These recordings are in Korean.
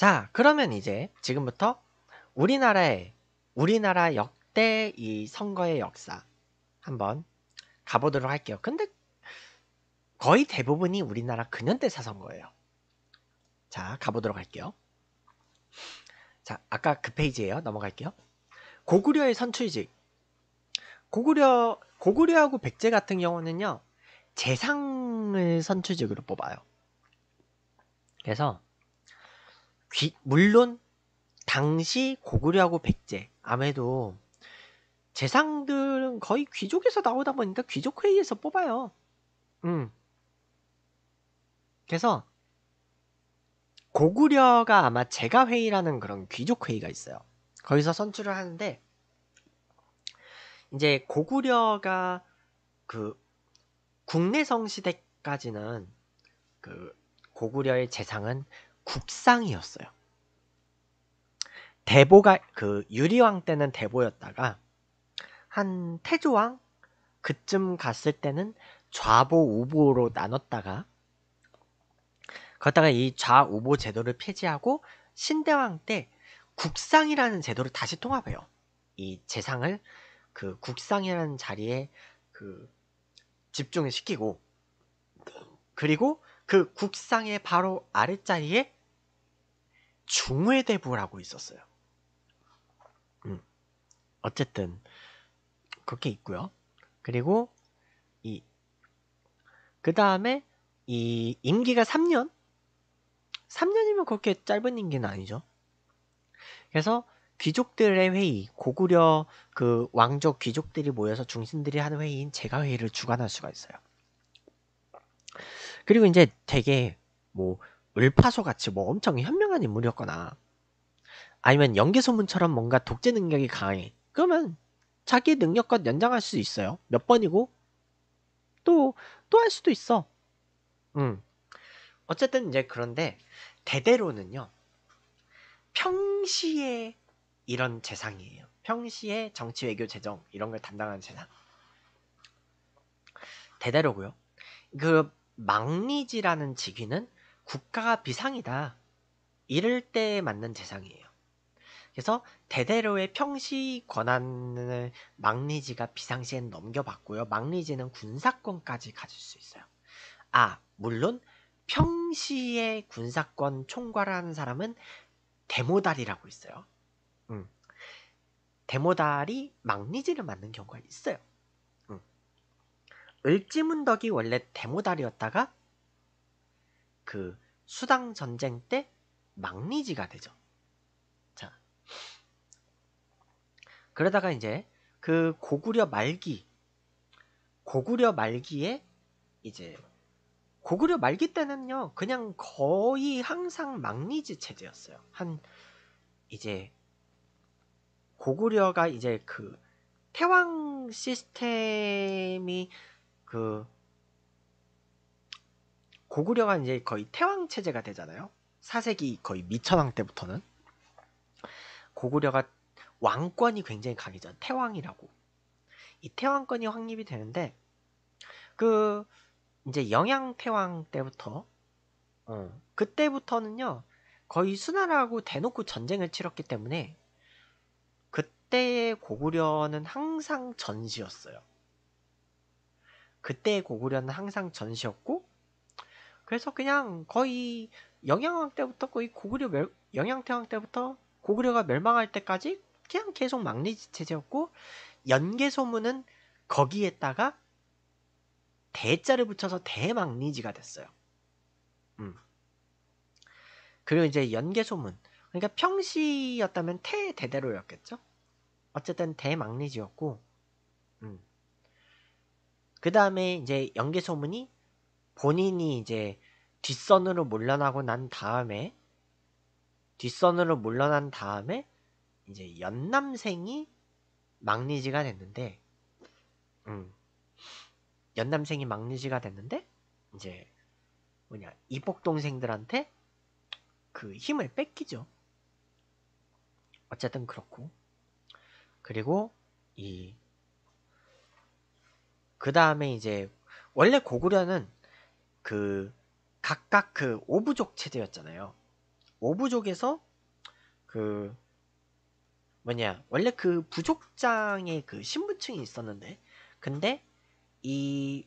자, 그러면 이제 지금부터 우리나라의 우리나라 역대 이 선거의 역사 한번 가보도록 할게요. 근데 거의 대부분이 우리나라 근현대사 선거예요. 자, 가보도록 할게요. 자, 아까 그페이지에요 넘어갈게요. 고구려의 선출직. 고구려 고구려하고 백제 같은 경우는요. 재상을 선출직으로 뽑아요. 그래서 귀, 물론 당시 고구려하고 백제 아무래도 재상들은 거의 귀족에서 나오다 보니까 귀족 회의에서 뽑아요. 음. 그래서 고구려가 아마 제가 회의라는 그런 귀족 회의가 있어요. 거기서 선출을 하는데 이제 고구려가 그 국내성 시대까지는 그 고구려의 재상은 국상이었어요. 대보가 그 유리왕 때는 대보였다가 한 태조왕 그쯤 갔을 때는 좌보 우보로 나눴다가 그러다가 이 좌우보 제도를 폐지하고 신대왕 때 국상이라는 제도를 다시 통합해요. 이 재상을 그 국상이라는 자리에 그 집중시키고 그리고 그 국상의 바로 아랫자리에 중외대부라고 있었어요. 음. 어쨌든 그렇게 있고요. 그리고 이그 다음에 이 임기가 3년? 3년이면 그렇게 짧은 임기는 아니죠. 그래서 귀족들의 회의, 고구려 그 왕족 귀족들이 모여서 중신들이 하는 회의인 제가 회의를 주관할 수가 있어요. 그리고 이제 되게 뭐 을파소 같이 뭐 엄청 현명한 인물이었거나 아니면 연개소문처럼 뭔가 독재 능력이 강해. 그러면 자기 능력껏 연장할 수 있어요. 몇 번이고 또 또 할 수도 있어. 음. 어쨌든 이제 그런데 대대로는요. 평시에 이런 재상이에요. 평시에 정치 외교 재정 이런 걸 담당하는 재상. 대대로고요. 그 망리지라는 직위는 국가가 비상이다. 이럴 때에 맞는 재상이에요. 그래서 대대로의 평시 권한을 망리지가 비상시에 넘겨받고요. 망리지는 군사권까지 가질 수 있어요. 아, 물론 평시의 군사권 총괄하는 사람은 데모달이라고 있어요. 음. 데모달이 망리지를 맞는 경우가 있어요. 을지문덕이 원래 대모다리였다가그 수당 전쟁 때 망리지가 되죠. 자. 그러다가 이제 그 고구려 말기 고구려 말기에 이제 고구려 말기 때는요 그냥 거의 항상 망리지 체제였어요 한 이제 고구려가 이제 그 태왕 시스템이 그 고구려가 이제 거의 태왕 체제가 되잖아요. 사색이 거의 미천왕 때부터는 고구려가 왕권이 굉장히 강해져 태왕이라고 이 태왕권이 확립이 되는데 그 이제 영양 태왕 때부터 어, 그때부터는요 거의 수나라하고 대놓고 전쟁을 치렀기 때문에 그때의 고구려는 항상 전시였어요. 그때의 고구려는 항상 전시였고 그래서 그냥 거의 영양왕 때부터 거의 고구려 멸, 영양태왕 때부터 고구려가 멸망할 때까지 그냥 계속 막리지 체제였고 연개소문은 거기에다가 대자를 붙여서 대망리지가 됐어요. 음. 그리고 이제 연개소문 그러니까 평시였다면 태대대로였겠죠. 어쨌든 대망리지였고 그 다음에 이제 연개소문이 본인이 이제 뒷선으로 물러나고 난 다음에 뒷선으로 물러난 다음에 이제 연남생이 막리지가 됐는데 음 연남생이 막리지가 됐는데 이제 뭐냐 이복 동생들한테 그 힘을 뺏기죠. 어쨌든 그렇고 그리고 이그 다음에 이제 원래 고구려는 그 각각 그 오부족 체제였잖아요. 오부족에서 그 뭐냐 원래 그 부족장의 그 신분층이 있었는데 근데 이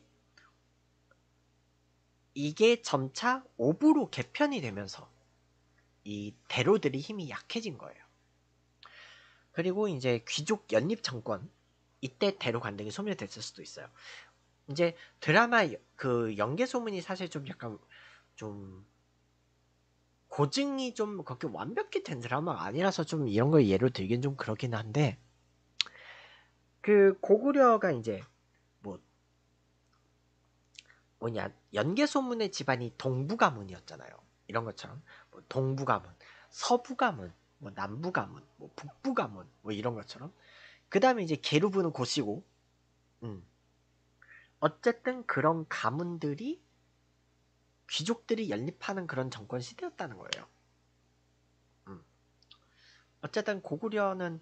이게 점차 오부로 개편이 되면서 이대로들이 힘이 약해진 거예요. 그리고 이제 귀족 연립 정권 이때 대로관등이 소멸됐을 수도 있어요. 이제 드라마 그 연계 소문이 사실 좀 약간 좀 고증이 좀 그렇게 완벽히 된 드라마가 아니라서 좀 이런 걸 예로 들긴 좀 그렇긴 한데 그 고구려가 이제 뭐 뭐냐 연계 소문의 집안이 동부 가문이었잖아요. 이런 것처럼 뭐 동부 가문, 서부 가문, 뭐 남부 가문, 뭐 북부 가문 뭐 이런 것처럼 그 다음에 이제 게루브는 고시고, 음. 어쨌든 그런 가문들이 귀족들이 연립하는 그런 정권 시대였다는 거예요. 음. 어쨌든 고구려는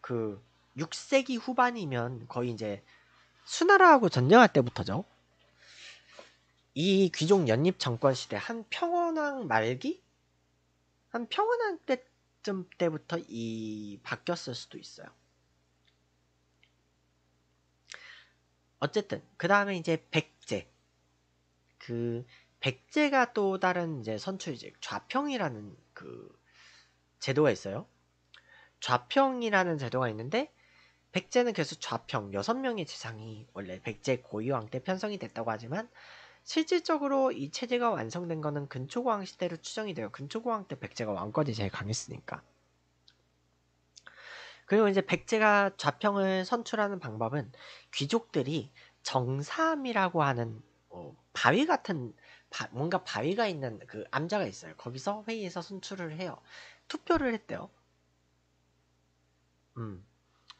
그 6세기 후반이면 거의 이제 수나라하고 전쟁할 때부터죠. 이 귀족 연립 정권 시대 한 평원왕 말기 한평원왕 때쯤 때부터 이 바뀌었을 수도 있어요. 어쨌든 그 다음에 이제 백제 그 백제가 또 다른 이제 선출 이제 좌평이라는 그 제도가 있어요. 좌평이라는 제도가 있는데 백제는 계속 좌평 6명의 지상이 원래 백제 고유왕때 편성이 됐다고 하지만 실질적으로 이 체제가 완성된 것은 근초고왕 시대로 추정이 돼요. 근초고왕 때 백제가 왕권이 제일 강했으니까. 그리고 이제 백제가 좌평을 선출하는 방법은 귀족들이 정삼이라고 하는 어, 바위 같은 바, 뭔가 바위가 있는 그 암자가 있어요. 거기서 회의에서 선출을 해요. 투표를 했대요. 음.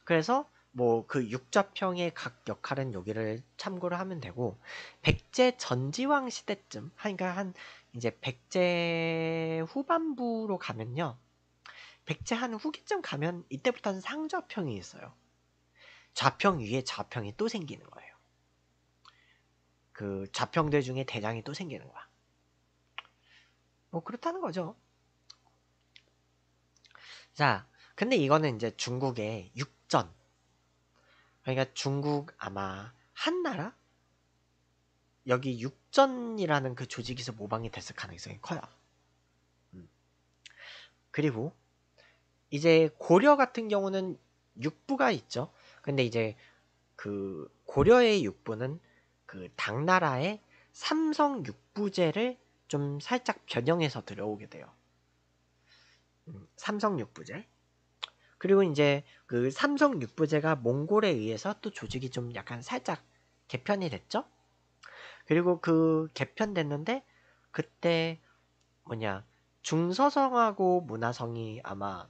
그래서 뭐 그 육좌평의 각 역할은 여기를 참고를 하면 되고 백제 전지왕 시대쯤 하니까한 그러니까 이제 백제 후반부로 가면요. 백제 한 후기쯤 가면 이때부터는 상좌평이 있어요. 좌평 위에 좌평이 또 생기는 거예요. 그 좌평들 중에 대장이 또 생기는 거야. 뭐 그렇다는 거죠. 자, 근데 이거는 이제 중국의 육전. 그러니까 중국 아마 한나라? 여기 육전이라는 그 조직에서 모방이 됐을 가능성이 커요. 음. 그리고 이제 고려 같은 경우는 육부가 있죠. 근데 이제 그 고려의 육부는 그 당나라의 삼성 육부제를 좀 살짝 변형해서 들어오게 돼요. 음, 삼성 육부제. 그리고 이제 그 삼성 육부제가 몽골에 의해서 또 조직이 좀 약간 살짝 개편이 됐죠. 그리고 그 개편됐는데 그때 뭐냐 중서성하고 문화성이 아마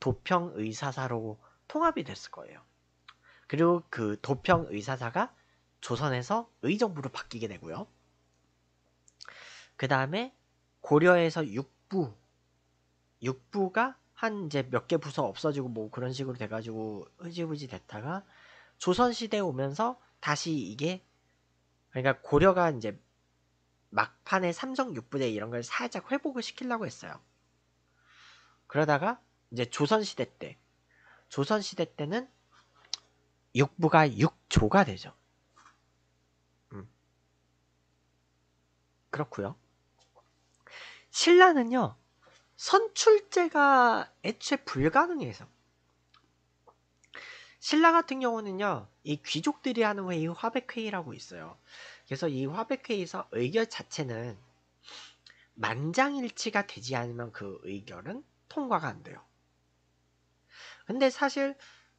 도평 의사사로 통합이 됐을 거예요. 그리고 그 도평 의사사가 조선에서 의정부로 바뀌게 되고요. 그 다음에 고려에서 육부, 육부가 한 이제 몇 개 부서 없어지고 뭐 그런 식으로 돼가지고 흐지부지 됐다가 조선시대 에 오면서 다시 이게 그러니까 고려가 이제 막판에 삼성 육부대 이런 걸 살짝 회복을 시키려고 했어요. 그러다가 이제 조선시대 때 조선시대 때는 육부가 육조가 되죠. 음. 그렇구요 신라는요. 선출제가 애초에 불가능해서 신라 같은 경우는요. 이 귀족들이 하는 회의 화백회의라고 있어요. 그래서 이 화백회의에서 의결 자체는 만장일치가 되지 않으면 그 의결은 통과가 안 돼요. 근데 사실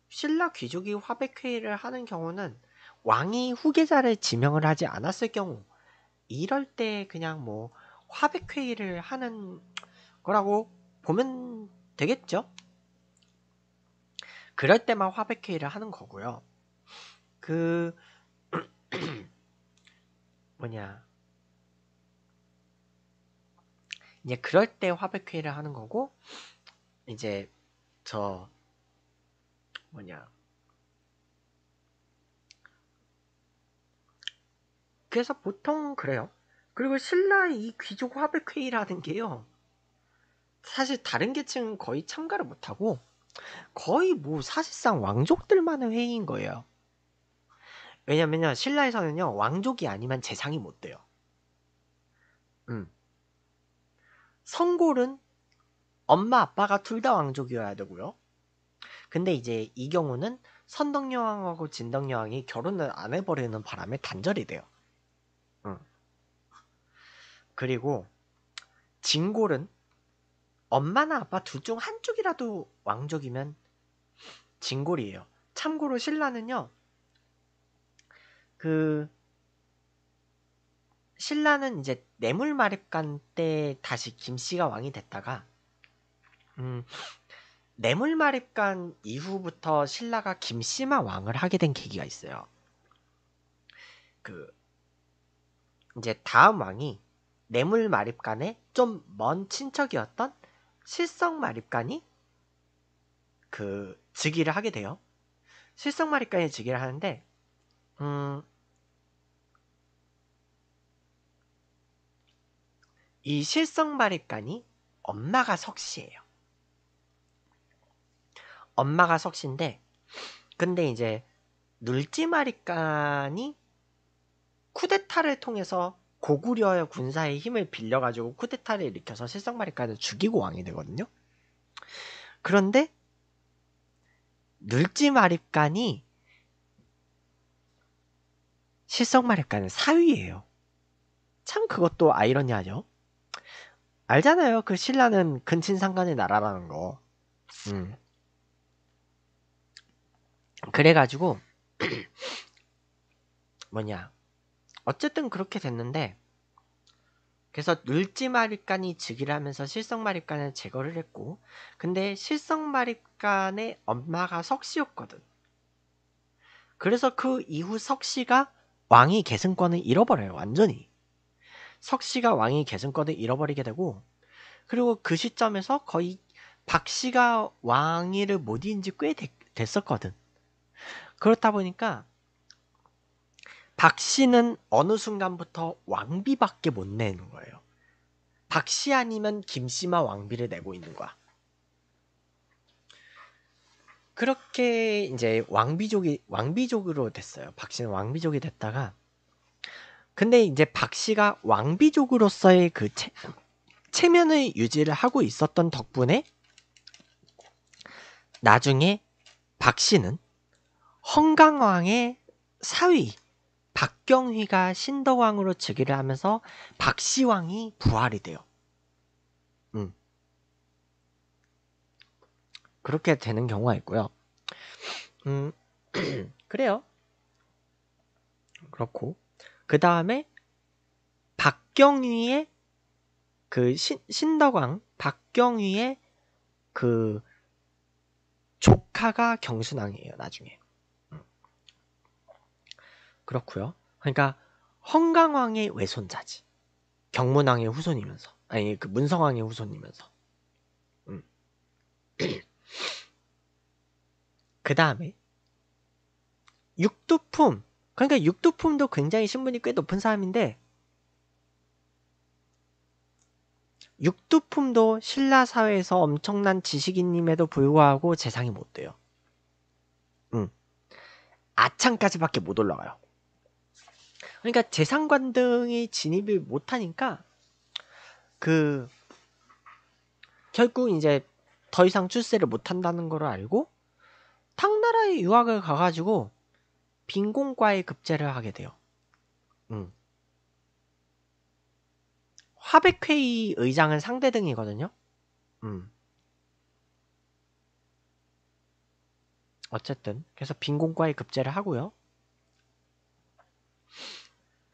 신라 귀족이 화백회의를 하는 경우는 왕이 후계자를 지명을 하지 않았을 경우 이럴 때 그냥 뭐 화백회의를 하는 거라고 보면 되겠죠? 그럴 때만 화백회의를 하는 거고요. 그 뭐냐 이제 그럴 때 화백회의를 하는 거고 이제 저 뭐냐 그래서 보통 그래요. 그리고 신라의 이 귀족 화백회의라는 게요. 사실 다른 계층은 거의 참가를 못하고 거의 뭐 사실상 왕족들만의 회의인 거예요. 왜냐면요 신라에서는요 왕족이 아니면 재상이 못 돼요. 음. 성골은 엄마 아빠가 둘 다 왕족이어야 되고요. 근데 이제 이 경우는 선덕여왕하고 진덕여왕이 결혼을 안 해버리는 바람에 단절이 돼요. 응. 그리고 진골은 엄마나 아빠 둘 중 한쪽이라도 왕족이면 진골이에요. 참고로 신라는요. 그 신라는 이제 뇌물마립간 때 다시 김씨가 왕이 됐다가 음 뇌물마립간 이후부터 신라가 김씨마 왕을 하게 된 계기가 있어요. 그 이제 다음 왕이 뇌물마립간의 좀 먼 친척이었던 실성마립간이 그 즉위를 하게 돼요. 실성마립간이 즉위를 하는데 음, 이 실성마립간이 엄마가 석씨예요. 엄마가 석신데 근데 이제 눌지마리칸이 쿠데타를 통해서 고구려의 군사의 힘을 빌려가지고 쿠데타를 일으켜서 실성마리칸을 죽이고 왕이 되거든요. 그런데 눌지마립간이 실성마립간의 사위예요. 참 그것도 아이러니하죠. 알잖아요. 그 신라는 근친상간의 나라라는 거. 음. 그래가지고 뭐냐 어쨌든 그렇게 됐는데 그래서 늘지마립간이즉위하면서 실성마립간을 제거를 했고 근데 실성마립간의 엄마가 석씨였거든 그래서 그 이후 석씨가 왕위 계승권을 잃어버려요 완전히 석씨가 왕위 계승권을 잃어버리게 되고 그리고 그 시점에서 거의 박씨가 왕위를 못잃은지꽤 됐었거든 그렇다 보니까 박 씨는 어느 순간부터 왕비밖에 못 내는 거예요. 박씨 아니면 김 씨만 왕비를 내고 있는 거야. 그렇게 이제 왕비족이 왕비족으로 됐어요. 박 씨는 왕비족이 됐다가 근데 이제 박 씨가 왕비족으로서의 그 체, 체면을 유지를 하고 있었던 덕분에 나중에 박 씨는 헝강왕의 사위 박경휘가 신덕왕으로 즉위를 하면서 박씨왕이 부활이 돼요. 음. 그렇게 되는 경우가 있고요. 음. 그래요. 그렇고 그 다음에 박경휘의 그 신, 신덕왕 박경휘의 그 조카가 경순왕이에요 나중에 그렇고요. 그러니까 헝강왕의 외손자지. 경문왕의 후손이면서 아니 그 문성왕의 후손이면서. 음. 그 다음에 육두품 그러니까 육두품도 굉장히 신분이 꽤 높은 사람인데 육두품도 신라 사회에서 엄청난 지식인임에도 불구하고 재상이 못 돼요. 음. 아창까지밖에 못 올라가요. 그러니까 재산관 등이 진입을 못하니까 그 결국 이제 더 이상 출세를 못한다는 걸 알고 탕나라에 유학을 가가지고 빈공과에 급제를 하게 돼요. 음. 화백회의 의장은 상대 등이거든요. 음. 어쨌든 그래서 빈공과에 급제를 하고요.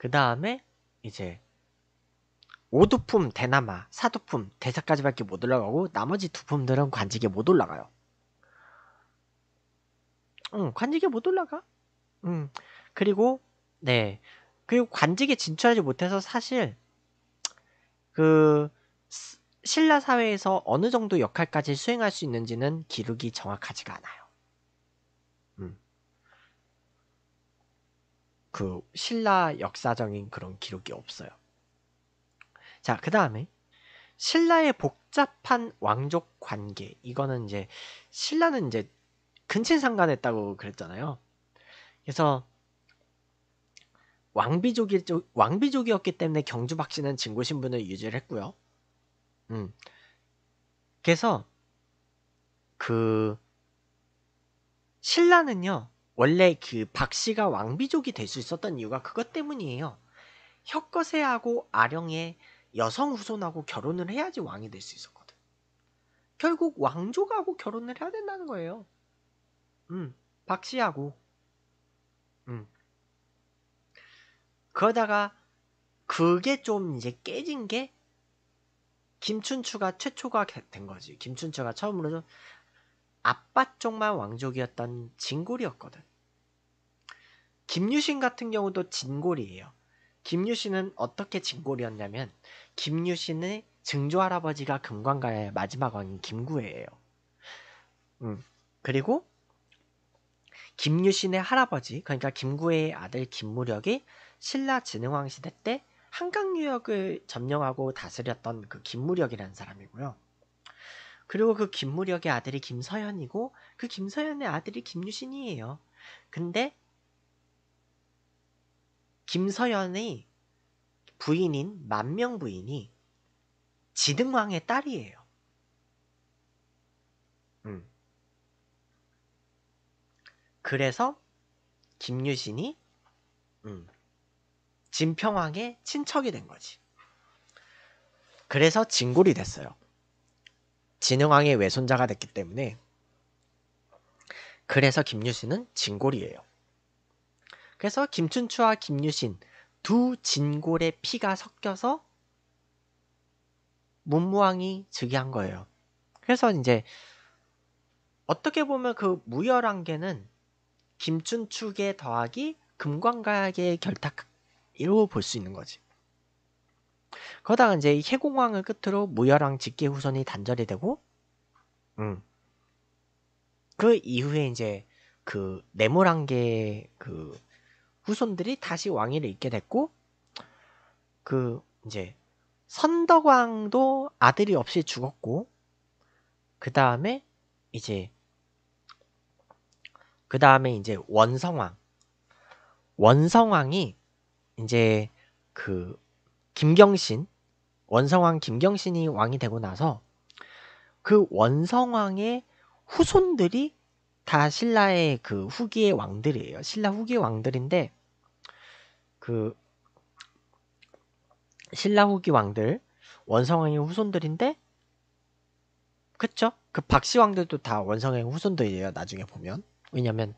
그 다음에 이제 5두품 대나마, 4두품 대사까지밖에 못 올라가고 나머지 두품들은 관직에 못 올라가요. 응, 관직에 못 올라가. 응. 그리고 네. 그리고 관직에 진출하지 못해서 사실 그 신라 사회에서 어느 정도 역할까지 수행할 수 있는지는 기록이 정확하지가 않아요. 그 신라 역사적인 그런 기록이 없어요. 자, 그 다음에 신라의 복잡한 왕족 관계. 이거는 이제 신라는 이제 근친상간했다고 그랬잖아요. 그래서 왕비족이 왕비족이었기 때문에 경주 박씨는 진고 신분을 유지를 했고요. 음. 그래서 그 신라는요. 원래 그 박씨가 왕비족이 될 수 있었던 이유가 그것 때문이에요. 혁거세하고 아령의 여성 후손하고 결혼을 해야지 왕이 될 수 있었거든. 결국 왕족하고 결혼을 해야 된다는 거예요. 음, 박씨하고. 음. 그러다가 그게 좀 이제 깨진 게 김춘추가 최초가 된 거지. 김춘추가 처음으로 아빠 쪽만 왕족이었던 진골이었거든. 김유신 같은 경우도 진골이에요. 김유신은 어떻게 진골이었냐면 김유신의 증조할아버지가 금관가의 마지막 왕인 김구예요. 음, 그리고 김유신의 할아버지 그러니까 김구의 아들 김무력이 신라 진흥왕 시대 때 한강 유역을 점령하고 다스렸던 그 김무력이라는 사람이고요. 그리고 그 김무력의 아들이 김서연이고 그 김서연의 아들이 김유신이에요. 근데 김서연의 부인인 만명 부인이 지등왕의 딸이에요. 음. 그래서 김유신이 음. 진평왕의 친척이 된 거지. 그래서 진골이 됐어요. 진흥왕의 외손자가 됐기 때문에 그래서 김유신은 진골이에요. 그래서 김춘추와 김유신 두 진골의 피가 섞여서 문무왕이 즉위한 거예요. 그래서 이제 어떻게 보면 그 무열한계는 김춘추계 더하기 금관가계 의 결탁이라고 볼 수 있는 거지. 그러다가 이제 이 해공왕을 끝으로 무열왕 직계 후손이 단절이 되고, 음. 그 이후에 이제 그 네모랑계 그 후손들이 다시 왕위를 잇게 됐고, 그 이제 선덕왕도 아들이 없이 죽었고, 그 다음에 이제 그 다음에 이제 원성왕 원성왕이 이제 그 김경신 원성왕 김경신이 왕이 되고 나서 그 원성왕의 후손들이 다 신라의 그 후기의 왕들이에요. 신라 후기의 왕들인데 그 신라 후기 왕들 원성왕의 후손들인데 그쵸? 그 박씨 왕들도 다 원성왕의 후손들이에요. 나중에 보면 왜냐면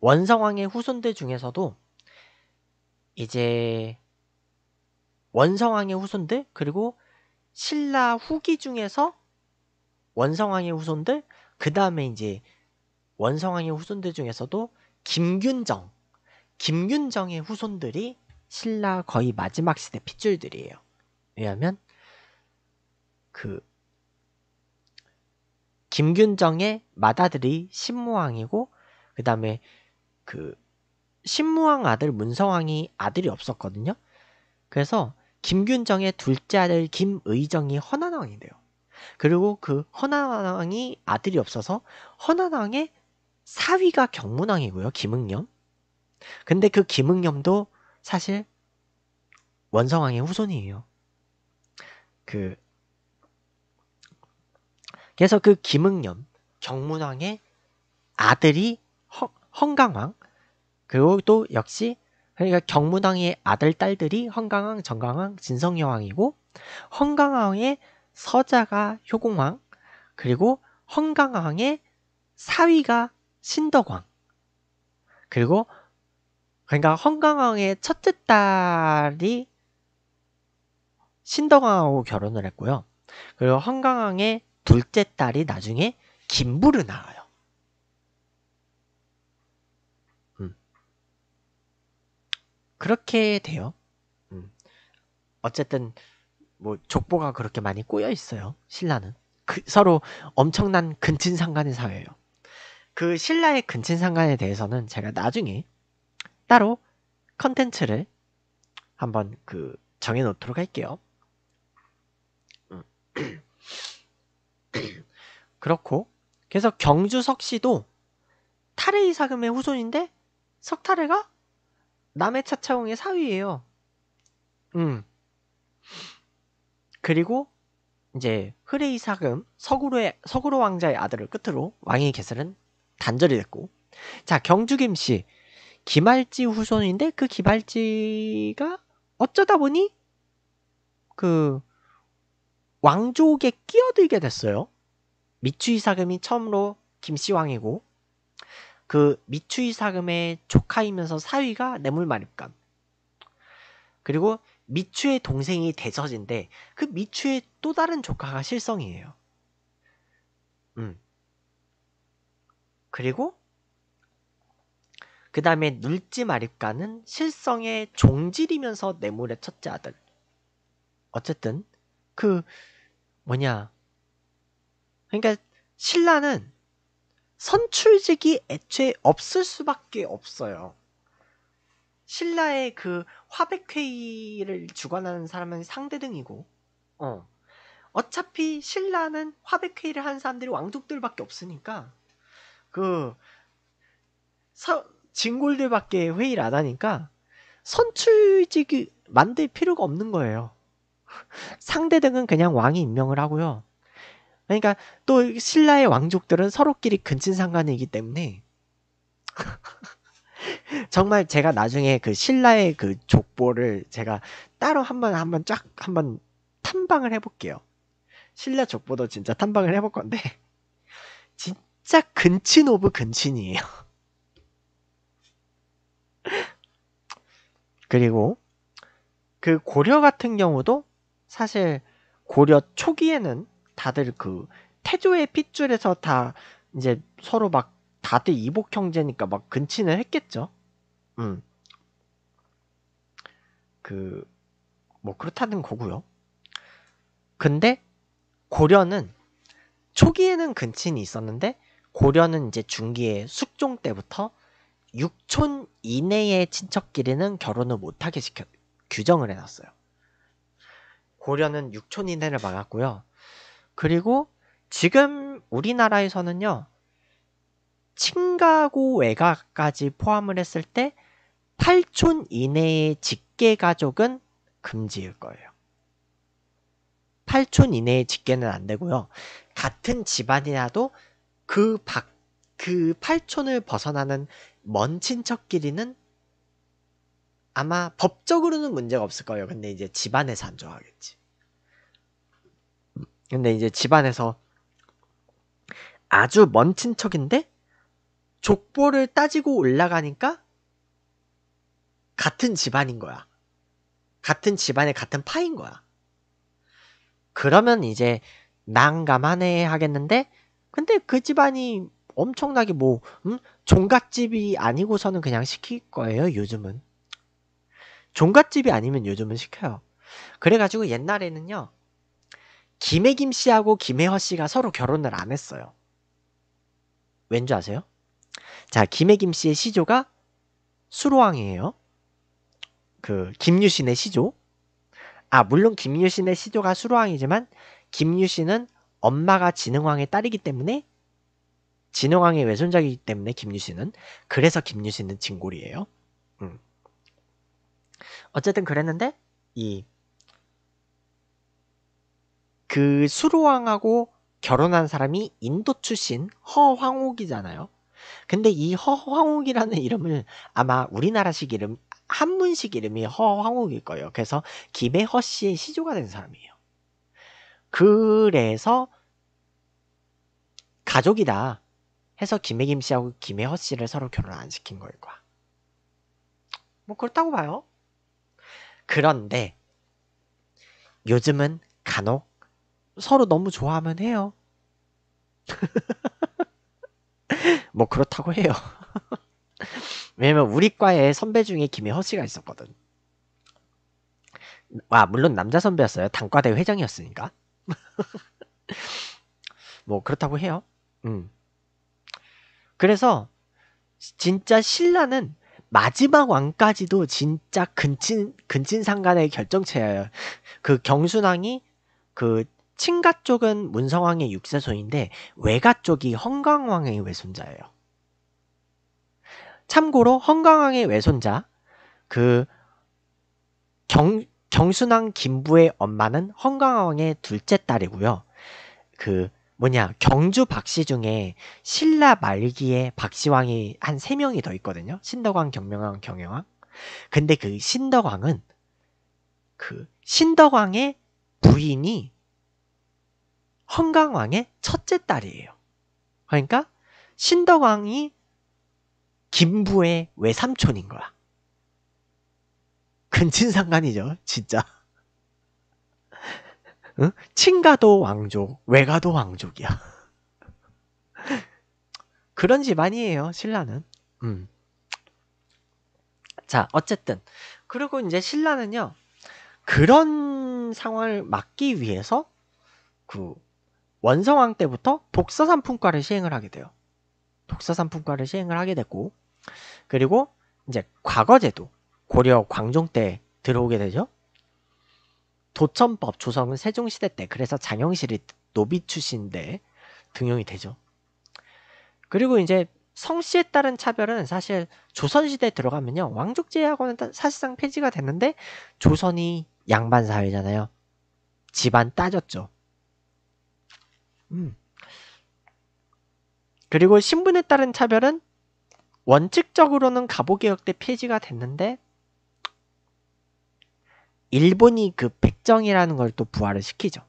원성왕의 후손들 중에서도 이제 원성왕의 후손들 그리고 신라 후기 중에서 원성왕의 후손들 그 다음에 이제 원성왕의 후손들 중에서도 김균정 김균정의 후손들이 신라 거의 마지막 시대 핏줄들이에요. 왜냐하면 그 김균정의 맏아들이 신무왕이고 그 다음에 그 신무왕 아들 문성왕이 아들이 없었거든요. 그래서 김균정의 둘째 아들 김의정이 헌난왕이 돼요. 그리고 그헌난왕이 아들이 없어서 헌난왕의 사위가 경문왕이고요. 김응염. 근데 그 김응염도 사실 원성왕의 후손이에요. 그 그래서 그 김응염, 경문왕의 아들이 헝, 헝강왕 그리고 또 역시 그러니까 경무당의 아들 딸들이 헌강왕, 정강왕, 진성여왕이고 헌강왕의 서자가 효공왕 그리고 헌강왕의 사위가 신덕왕 그리고 그러니까 헌강왕의 첫째 딸이 신덕왕하고 결혼을 했고요. 그리고 헌강왕의 둘째 딸이 나중에 김부르 나와요. 그렇게 돼요. 음. 어쨌든 뭐 족보가 그렇게 많이 꼬여 있어요. 신라는 그 서로 엄청난 근친상간의 사회예요. 그 신라의 근친상간에 대해서는 제가 나중에 따로 컨텐츠를 한번 그 정해놓도록 할게요. 음. 그렇고 그래서 경주석 씨도 탈의 이사금의 후손인데 석탈해가 남해 차차홍의 사위예요 음. 그리고 이제 흐레이 사금 서구로의 서구로 왕자의 아들을 끝으로 왕의 개설은 단절이 됐고 자 경주김 씨 기말지 후손인데 그 기말지가 어쩌다 보니 그 왕족에 끼어들게 됐어요. 미추이 사금이 처음으로 김씨 왕이고 그 미추이 사금의 조카이면서 사위가 뇌물마립간 그리고 미추의 동생이 대서진데그 미추의 또 다른 조카가 실성이에요. 음. 그리고 그 다음에 눌지 마립가는 실성의 종질이면서 뇌물의 첫째 아들. 어쨌든 그 뭐냐. 그러니까 신라는 선출직이 애초에 없을 수밖에 없어요. 신라의 그 화백회의를 주관하는 사람은 상대 등이고, 어. 어차피 신라는 화백회의를 하는 사람들이 왕족들밖에 없으니까, 그, 서, 진골들밖에 회의를 안 하니까, 선출직이 만들 필요가 없는 거예요. 상대 등은 그냥 왕이 임명을 하고요. 그러니까 또 신라의 왕족들은 서로끼리 근친상간이기 때문에 정말 제가 나중에 그 신라의 그 족보를 제가 따로 한번 한번 쫙 한번 탐방을 해볼게요. 신라 족보도 진짜 탐방을 해볼 건데 진짜 근친 오브 근친이에요. 그리고 그 고려 같은 경우도 사실 고려 초기에는 다들 그 태조의 핏줄에서 다 이제 서로 막 다들 이복 형제니까 막 근친을 했겠죠. 음. 그 뭐 그렇다는 거고요. 근데 고려는 초기에는 근친이 있었는데 고려는 이제 중기에 숙종 때부터 6촌 이내의 친척끼리는 결혼을 못하게 시켜 규정을 해놨어요. 고려는 6촌 이내를 막았고요. 그리고 지금 우리나라에서는요. 친가고 외가까지 포함을 했을 때 8촌 이내의 직계 가족은 금지일 거예요. 8촌 이내의 직계는 안 되고요. 같은 집안이라도 그 밖, 그 8촌을 벗어나는 먼 친척끼리는 아마 법적으로는 문제가 없을 거예요. 근데 이제 집안에서 안 좋아하겠지. 근데 이제 집안에서 아주 먼 친척인데 족보를 따지고 올라가니까 같은 집안인 거야. 같은 집안의 같은 파인 거야. 그러면 이제 난감하네 하겠는데 근데 그 집안이 엄청나게 뭐 음? 종갓집이 아니고서는 그냥 시킬 거예요 요즘은 종갓집이 아니면 요즘은 시켜요 그래가지고 옛날에는요 김혜김 씨하고 김혜화 씨가 서로 결혼을 안 했어요. 왠지 아세요? 자, 김혜김 씨의 시조가 수로왕이에요. 그 김유신의 시조. 아, 물론 김유신의 시조가 수로왕이지만 김유신은 엄마가 진흥왕의 딸이기 때문에 진흥왕의 외손자이기 때문에 김유신은 그래서 김유신은 진골이에요. 음. 어쨌든 그랬는데 이그 수로왕하고 결혼한 사람이 인도 출신 허황옥이잖아요. 근데 이 허황옥이라는 이름을 아마 우리나라식 이름 한문식 이름이 허황옥일 거예요. 그래서 김혜허 씨의 시조가 된 사람이에요. 그래서 가족이다 해서 김해김 씨하고 김해허 씨를 서로 결혼 안 시킨 걸일 거야. 뭐 그렇다고 봐요. 그런데 요즘은 간혹 서로 너무 좋아하면 해요. 뭐 그렇다고 해요. 왜냐면 우리 과에 선배 중에 김혜허 씨가 있었거든. 아 물론 남자 선배였어요. 단과대 회장이었으니까. 뭐 그렇다고 해요. 음. 그래서 진짜 신라는 마지막 왕까지도 진짜 근친 근친상간의 결정체예요. 그 경순왕이 그 층가 쪽은 문성왕의 육세손인데 외가 쪽이 헝강왕의 외손자예요. 참고로 헝강왕의 외손자 그 경, 경순왕 김부의 엄마는 헝강왕의 둘째 딸이고요. 그 뭐냐 경주 박씨 중에 신라 말기에 박씨왕이 한 세 명이 더 있거든요. 신덕왕, 경명왕, 경영왕. 근데 그 신덕왕은 그 신덕왕의 부인이 헌강왕의 첫째 딸이에요. 그러니까 신덕왕이 김부의 외삼촌인 거야. 근친상간이죠, 진짜. 응? 친가도 왕족, 외가도 왕족이야. 그런 집안이에요, 신라는. 음. 자, 어쨌든. 그리고 이제 신라는요, 그런 상황을 막기 위해서 그 원성왕 때부터 독서상품과를 시행을 하게 돼요. 독서상품과를 시행을 하게 됐고 그리고 이제 과거제도 고려 광종 때 들어오게 되죠. 도천법 조성은 세종시대 때 그래서 장영실이 노비 출신인데 등용이 되죠. 그리고 이제 성씨에 따른 차별은 사실 조선시대에 들어가면요. 왕족제하고는 사실상 폐지가 됐는데 조선이 양반사회잖아요. 집안 따졌죠. 음. 그리고 신분에 따른 차별은 원칙적으로는 가보개혁 때 폐지가 됐는데 일본이 그 백정이라는 걸 또 부활을 시키죠.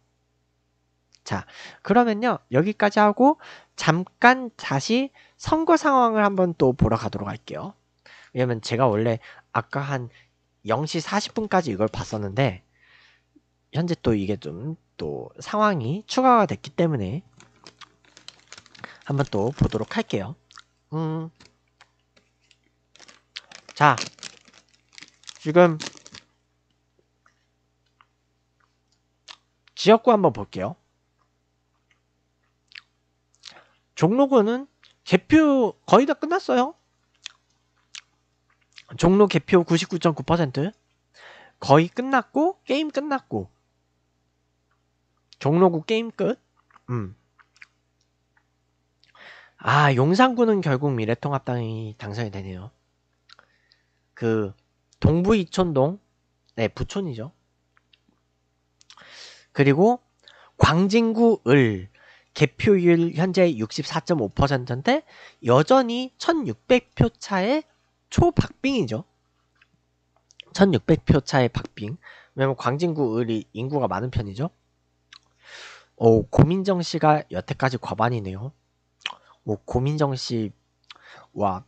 자, 그러면요. 여기까지 하고 잠깐 다시 선거 상황을 한번 또 보러 가도록 할게요. 왜냐면 제가 원래 아까 한 0시 40분까지 이걸 봤었는데 현재 또 이게 좀또 상황이 추가가 됐기 때문에 한번 또 보도록 할게요. 음. 자, 지금 지역구 한번 볼게요. 종로구는 개표 거의 다 끝났어요. 종로 개표 99.9% 거의 끝났고 게임 끝났고 종로구 게임 끝? 음. 아, 용산구는 결국 미래통합당이 당선이 되네요. 그, 동부 이촌동, 네, 부촌이죠. 그리고 광진구 을, 개표율 현재 64.5%인데 여전히 1600표 차의 초박빙이죠. 1600표 차의 박빙. 왜냐면 광진구 을이 인구가 많은 편이죠. 오, 어, 고민정 씨가 여태까지 과반이네요. 오, 어, 고민정 씨, 와,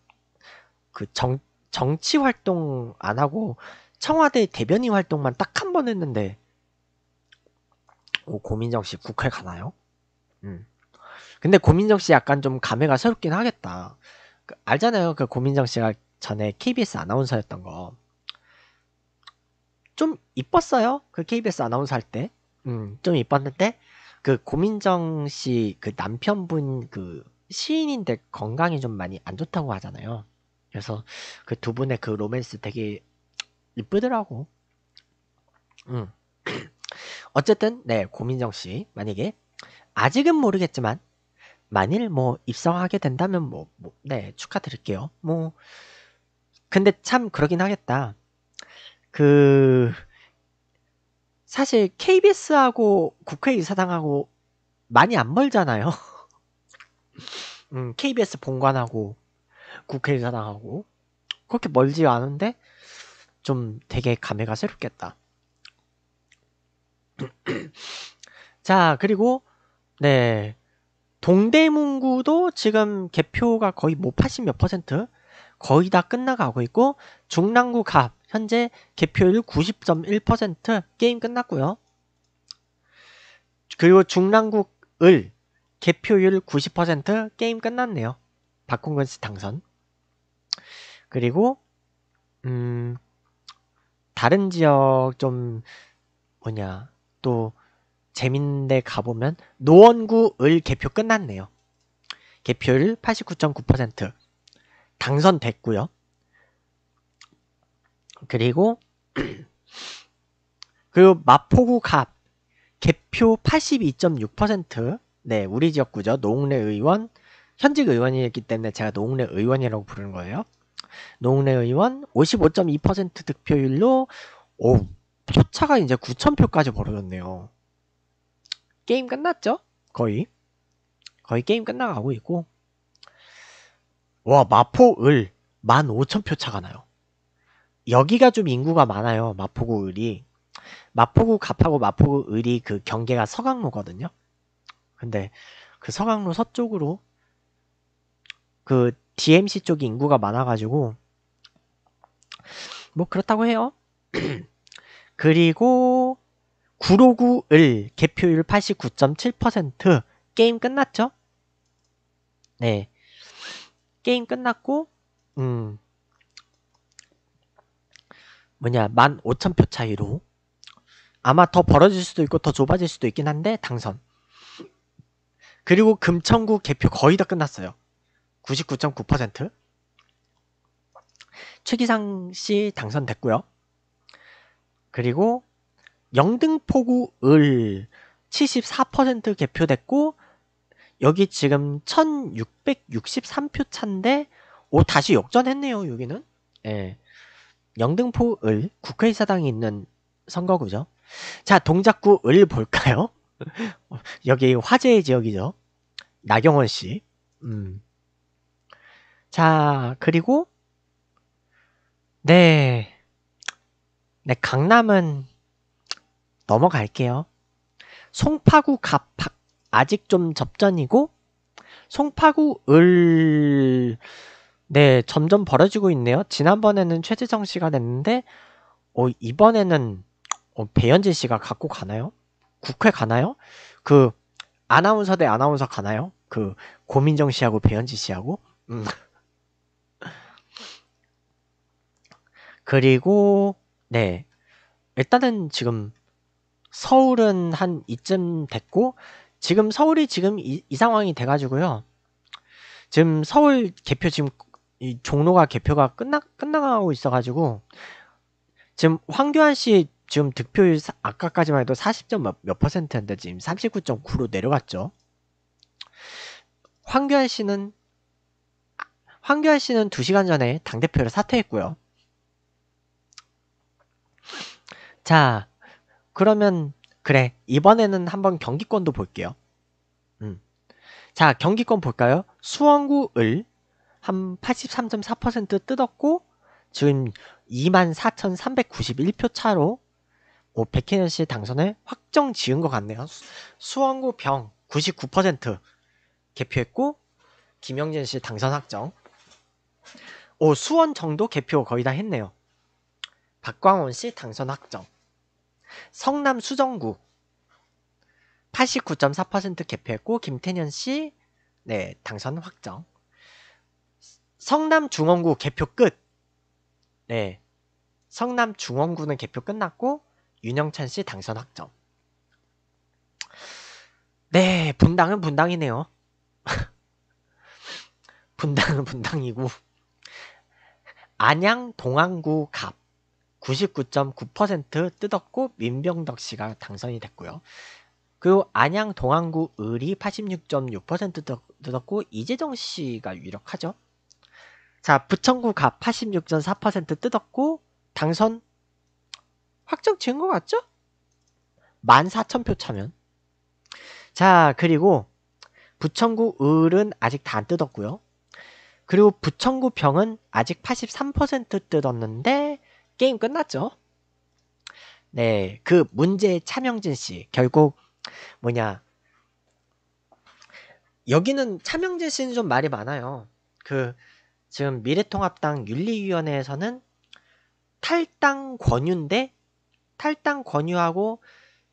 그 정, 정치 활동 안 하고 청와대 대변인 활동만 딱 한 번 했는데, 오, 어, 고민정 씨 국회 가나요? 음. 근데 고민정 씨 약간 좀 감회가 새롭긴 하겠다. 그, 알잖아요. 그 고민정 씨가 전에 KBS 아나운서였던 거. 좀 이뻤어요. 그 KBS 아나운서 할 때. 음, 좀 이뻤는데, 그 고민정 씨 그 남편분 그 시인인데 건강이 좀 많이 안 좋다고 하잖아요. 그래서 그 두 분의 그 로맨스 되게 이쁘더라고. 음. 어쨌든 네 고민정 씨 만약에 아직은 모르겠지만 만일 뭐 입성하게 된다면 뭐, 뭐네 축하드릴게요. 뭐 근데 참 그러긴 하겠다. 그 사실 KBS하고 국회의사당하고 많이 안 멀잖아요. 음, KBS 본관하고 국회의사당하고 그렇게 멀지 않은데 좀 되게 감회가 새롭겠다. 자, 그리고 네. 동대문구도 지금 개표가 거의 뭐80 몇 퍼센트 거의 다 끝나가고 있고 중랑구 갑 현재 개표율 90.1% 게임 끝났고요. 그리고 중랑국 을 개표율 90% 게임 끝났네요. 박홍근 씨 당선. 그리고 음 다른 지역 좀 뭐냐 또 재밌는데 가보면 노원구 을 개표 끝났네요. 개표율 89.9% 당선됐고요. 그리고 그 마포구 갑 개표 82.6% 네, 우리 지역구죠. 노웅래 의원 현직 의원이었기 때문에 제가 노웅래 의원이라고 부르는 거예요. 노웅래 의원 55.2% 득표율로 오, 표차가 이제 9,000표까지 벌어졌네요. 게임 끝났죠? 거의. 거의 게임 끝나가고 있고. 와, 마포을 15,000표 차가 나요. 여기가 좀 인구가 많아요. 마포구 을이. 마포구 갑하고 마포구 을이 그 경계가 서강로거든요. 근데 그 서강로 서쪽으로 그 DMC 쪽이 인구가 많아가지고 뭐 그렇다고 해요. 그리고 구로구 을 개표율 89.7% 게임 끝났죠? 네. 게임 끝났고 음 뭐냐 15,000표 차이로 아마 더 벌어질 수도 있고 더 좁아질 수도 있긴 한데 당선 그리고 금천구 개표 거의 다 끝났어요 99.9% 최기상 씨 당선됐고요 그리고 영등포구 을 74% 개표됐고 여기 지금 1663표 차인데 오 다시 역전했네요 여기는 예. 영등포 을 국회의사당이 있는 선거구죠. 자 동작구 을 볼까요? 여기 화제의 지역이죠. 나경원 씨. 음. 자 그리고 네. 네 강남은 넘어갈게요. 송파구 갑팍 아직 좀 접전이고 송파구 을 네, 점점 벌어지고 있네요. 지난번에는 최지성 씨가 냈는데 어, 이번에는 어, 배현진 씨가 갖고 가나요? 국회 가나요? 그 아나운서 대 아나운서 가나요? 그 고민정 씨하고 배현진 씨하고 음. 그리고 네 일단은 지금 서울은 한 이쯤 됐고 지금 서울이 지금 이, 이 상황이 돼가지고요. 지금 서울 개표 지금 이 종로가 개표가 끝나 끝나가고 있어가지고 지금 황교안 씨 지금 득표율 사, 아까까지만 해도 40점 몇, 몇퍼센트인데 지금 39.9로 내려갔죠. 황교안 씨는 황교안 씨는 2시간 전에 당대표를 사퇴했고요. 자, 그러면 그래 이번에는 한번 경기권도 볼게요. 음. 자, 경기권 볼까요? 수원구 을 한83.4% 뜯었고 지금 24,391표 차로 뭐 백혜년 씨의 당선을 확정 지은 것 같네요. 수원구병 99% 개표했고 김영진 씨 당선 확정. 오 수원 정도 개표 거의 다 했네요. 박광원 씨 당선 확정. 성남 수정구 89.4% 개표했고 김태년 씨 네, 당선 확정. 성남 중원구 개표 끝. 네. 성남 중원구는 개표 끝났고 윤영찬 씨 당선 확정. 네, 분당은 분당이네요. 분당은 분당이고 안양 동안구 갑 99.9% 뜯었고 민병덕 씨가 당선이 됐고요. 그리고 안양 동안구 을이 86.6% 뜯었고 이재정 씨가 유력하죠. 자, 부천구 갑86.4% 뜯었고 당선 확정 지은 것 같죠? 14,000표 차면 자 그리고 부천구 을은 아직 다 안 뜯었고요. 그리고 부천구 병은 아직 83% 뜯었는데 게임 끝났죠. 네, 그 문제의 차명진 씨 결국 뭐냐 여기는 차명진 씨는 좀 말이 많아요. 그 지금 미래통합당 윤리위원회에서는 탈당 권유인데 탈당 권유하고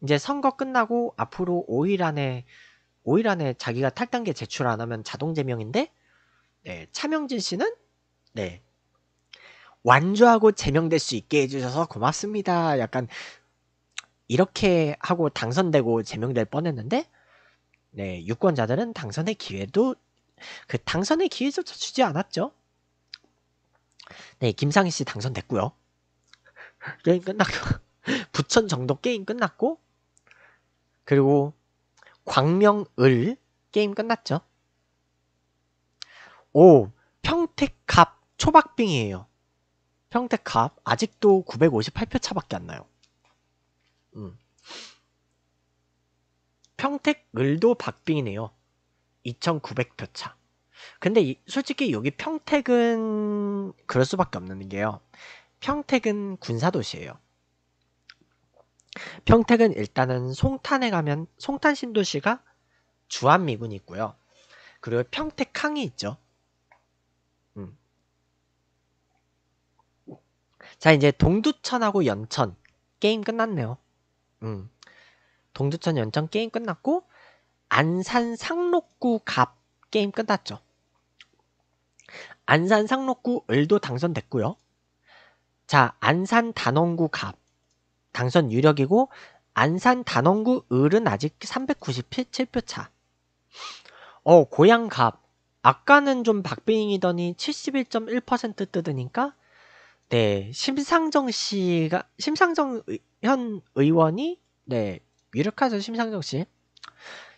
이제 선거 끝나고 앞으로 5일 안에 5일 안에 자기가 탈당계 제출 안 하면 자동 제명인데 네, 차명진 씨는 네. 완주하고 제명될 수 있게 해주셔서 고맙습니다. 약간 이렇게 하고 당선되고 제명될 뻔했는데 네, 유권자들은 당선의 기회도 그 당선의 기회조차 주지 않았죠. 네, 김상희 씨 당선됐고요. 게임 끝났고 부천 정도 게임 끝났고 그리고 광명을 게임 끝났죠. 오 평택갑 초박빙이에요. 평택갑 아직도 958표 차밖에 안 나요. 음. 평택을도 박빙이네요. 2,900표 차. 근데 이, 솔직히 여기 평택은 그럴 수밖에 없는 게요. 평택은 군사도시예요. 평택은 일단은 송탄에 가면 송탄 신도시가 주한미군이 있고요. 그리고 평택항이 있죠. 음. 자 이제 동두천하고 연천 게임 끝났네요. 음. 동두천 연천 게임 끝났고 안산 상록구 갑 게임 끝났죠. 안산 상록구 을도 당선됐고요. 자, 안산 단원구 갑 당선 유력이고 안산 단원구 을은 아직 397표 차. 어, 고향 갑 아까는 좀 박빙이더니 71.1% 뜨드니까 네, 심상정 씨가 심상정 현 의원이 네, 유력하죠, 심상정 씨.